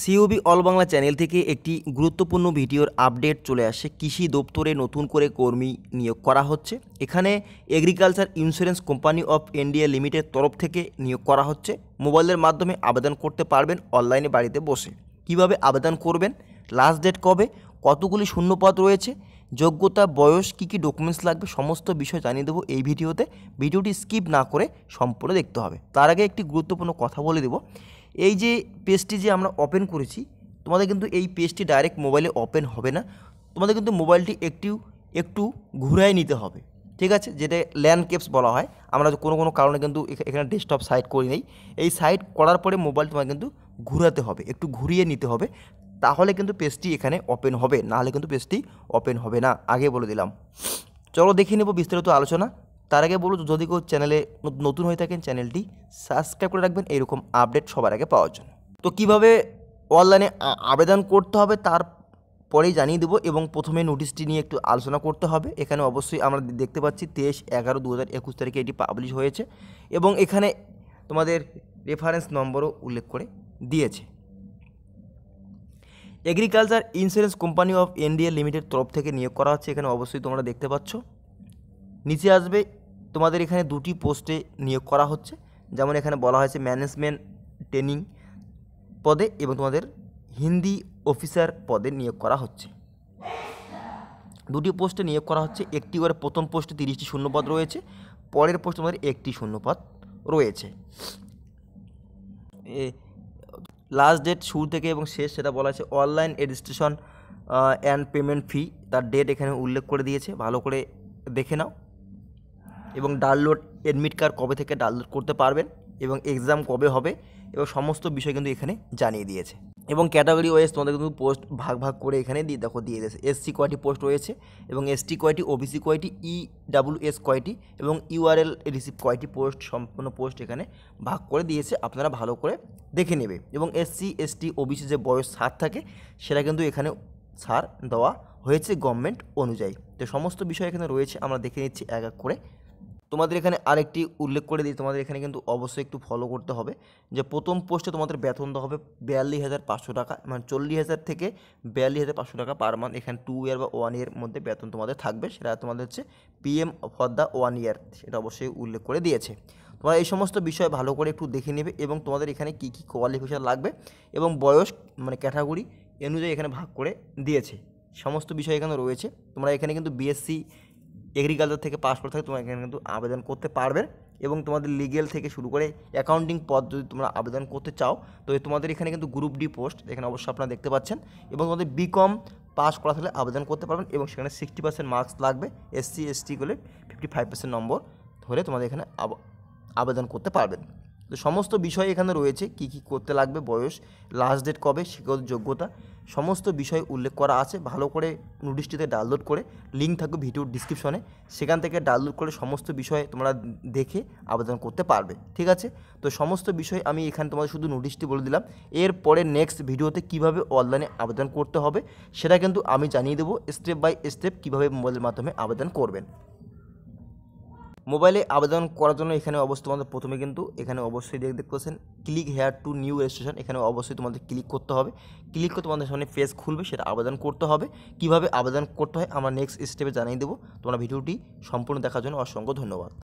COB all Bangla channel থেকে একটি গুরুত্বপূর্ণ ভিডিওর আপডেট চলে আসে কৃষি দপ্তরে নতুন করে কর্মী নিয়োগ করা হচ্ছে এখানে agriculture insurance company of India limited তরফ থেকে নিয়োগ করা হচ্ছে মোবাইলের মাধ্যমে আবেদন করতে পারবেন অনলাইনে বাড়িতে বসে কিভাবে আবেদন করবেন লাস্ট ডেট কবে কতগুলি শূন্যপদ রয়েছে যোগ্যতা বয়স কী কী ডকুমেন্টস লাগবে সমস্ত বিষয় জানিয়ে দেবো এই ভিডিওতে ভিডিওটি স্কিপ না করে সম্পূর্ণ দেখতে হবে তার আগে একটি গুরুত্বপূর্ণ কথা বলে দেবো এই যে পেজটি যে আমরা ওপেন করেছি তোমাদের কিন্তু এই পেজটি ডাইরেক্ট মোবাইলে ওপেন হবে না তোমাদের কিন্তু মোবাইলটি একটু একটু ঘুরাই নিতে হবে ঠিক আছে যেটা ল্যান্ডকেপস বলা হয় আমরা কোনো কোনো কারণে কিন্তু এখানে ডেস্কটপ সাইট করি নেই এই সাইট করার পরে মোবাইল তোমাকে কিন্তু ঘুরাতে হবে একটু ঘুরিয়ে নিতে হবে তাহলে কিন্তু পেজটি এখানে ওপেন হবে নাহলে কিন্তু পেজটি ওপেন হবে না আগে বলে দিলাম চলো দেখে নেব বিস্তারিত আলোচনা তার আগে বলুন যদি কেউ চ্যানেলে নতুন হয়ে থাকেন চ্যানেলটি সাবস্ক্রাইব করে রাখবেন এরকম আপডেট সবার আগে পাওয়ার জন্য তো কিভাবে অনলাইনে আবেদন করতে হবে তার পরেই জানিয়ে দেবো এবং প্রথমে নোটিশটি নিয়ে একটু আলোচনা করতে হবে এখানে অবশ্যই আমরা দেখতে পাচ্ছি তেইশ এগারো দু হাজার একুশ তারিখে এটি পাবলিশ হয়েছে এবং এখানে তোমাদের রেফারেন্স নম্বরও উল্লেখ করে দিয়েছে agriculture insurance company of India limited তরফ থেকে নিয়োগ করা হচ্ছে এখানে অবশ্যই তোমরা দেখতে পাচ্ছ নিচে আসবে তোমাদের এখানে দুটি পোস্টে নিয়োগ করা হচ্ছে যেমন এখানে বলা হয়েছে ম্যানেজমেন্ট ট্রেনিং পদে এবং তোমাদের হিন্দি অফিসার পদে নিয়োগ করা হচ্ছে দুটি পোস্টে নিয়োগ করা হচ্ছে একটি করে প্রথম পোস্টে তিরিশটি শূন্যপদ রয়েছে পরের পোস্টে তোমাদের একটি শূন্যপদ রয়েছে লাস্ট ডেট শুরু থেকে এবং শেষ সেটা বলা আছে online registration and payment fee তার ডেট এখানে উল্লেখ করে দিয়েছে ভালো করে দেখে নাও এবং ডাউনলোড এডমিট কার্ড কবে থেকে ডাউনলোড করতে পারবেন এবং এক্সাম কবে হবে এবং সমস্ত বিষয় কিন্তু এখানে জানিয়ে দিয়েছে এবং ক্যাটাগরি ওয়াইজ তোমাদের কিন্তু পোস্ট ভাগ ভাগ করে এখানে দিয়ে দেখো দিয়ে দিয়েছে এসসি কয়টি পোস্ট রয়েছে এবং এসটি কয়টি ওবিসি কয়টি ই ডাব্লিউ এস কয়টি এবং ইউআরএল রিসিভ কয়টি পোস্ট সম্পূর্ণ পোস্ট এখানে ভাগ করে দিয়েছে আপনারা ভালো করে দেখে নেবে এবং এসসি এসটি ওবিসি যে বয়স সার থাকে সেটা কিন্তু এখানে ছাড় দেওয়া হয়েছে গভর্নমেন্ট অনুযায়ী তো সমস্ত বিষয় এখানে রয়েছে আমরা দেখে নিচ্ছি এক এক করে তোমাদের এখানে আরেকটি উল্লেখ করে দিই তোমাদের এখানে কিন্তু অবশ্যই একটু ফলো করতে হবে যে প্রথম পোস্টে তোমাদের বেতন দেওয়া হবে বিয়াল্লিশ হাজার পাঁচশো টাকা মানে চল্লিশ হাজার থেকে বিয়াল্লিশ হাজার পাঁচশো টাকা পার মান্থ এখানে টু ইয়ার বা ওয়ান ইয়ার মধ্যে বেতন তোমাদের থাকবে সেটা তোমাদের হচ্ছে PM for the one year সেটা অবশ্যই উল্লেখ করে দিয়েছে তোমরা এই সমস্ত বিষয় ভালো করে একটু দেখে নেবে এবং তোমাদের এখানে কী কী কোয়ালিফিকেশান লাগবে এবং বয়স মানে ক্যাটাগরি অনুযায়ী এখানে ভাগ করে দিয়েছে সমস্ত বিষয় এখানে রয়েছে তোমরা এখানে কিন্তু বিএসসি এগ্রিকালচার থেকে পাস করে থাকে তোমরা এখানে কিন্তু আবেদন করতে পারবে এবং তোমাদের লিগেল থেকে শুরু করে অ্যাকাউন্টিং পদ যদি তোমরা আবেদন করতে চাও তো তোমাদের এখানে কিন্তু গ্রুপ ডি পোস্ট এখানে অবশ্যই আপনারা দেখতে পাচ্ছেন এবং তোমাদের বিকম পাস করা থাকলে আবেদন করতে পারবেন এবং সেখানে সিক্সটি পার্সেন্ট মার্কস লাগবে এসসি এসটি করলে ফিফটি ফাইভ পার্সেন্ট নম্বর ধরে তোমাদের এখানে আবেদন করতে পারবেন তো সমস্ত বিষয় এখানে রয়েছে কি কি করতে লাগবে বয়স লাস্ট ডেট কবে শিক্ষক যোগ্যতা সমস্ত বিষয় উল্লেখ করা আছে ভালো করে নোটিশটিতে ডাউনলোড করে লিঙ্ক থাকবে ভিডিওর ডিসক্রিপশনে সেখান থেকে ডাউনলোড করে সমস্ত বিষয় তোমরা দেখে আবেদন করতে পারবে ঠিক আছে তো সমস্ত বিষয় আমি এখানে তোমাদের শুধু নোটিশটি বলে দিলাম এরপরে নেক্সট ভিডিওতে কিভাবে অনলাইনে আবেদন করতে হবে সেটা কিন্তু আমি জানিয়ে দেবো স্টেপ বাই স্টেপ কিভাবে মোবাইলের মাধ্যমে আবেদন করবেন মোবাইলে আবেদন করার জন্য এখানে অবশ্যই তোমাদের প্রথমে কিন্তু এখানে অবশ্যই দেখ দেখতে পাচ্ছেন click here to new registration এখানে অবশ্যই তোমাদের ক্লিক করতে হবে ক্লিক করে তোমাদের সামনে পেজ খুলবে সেটা আবেদন করতে হবে কিভাবে আবেদন করতে হয় আমরা নেক্সট স্টেপে জানিয়ে দেবো তোমরা ভিডিওটি সম্পূর্ণ দেখার জন্য অসংখ্য ধন্যবাদ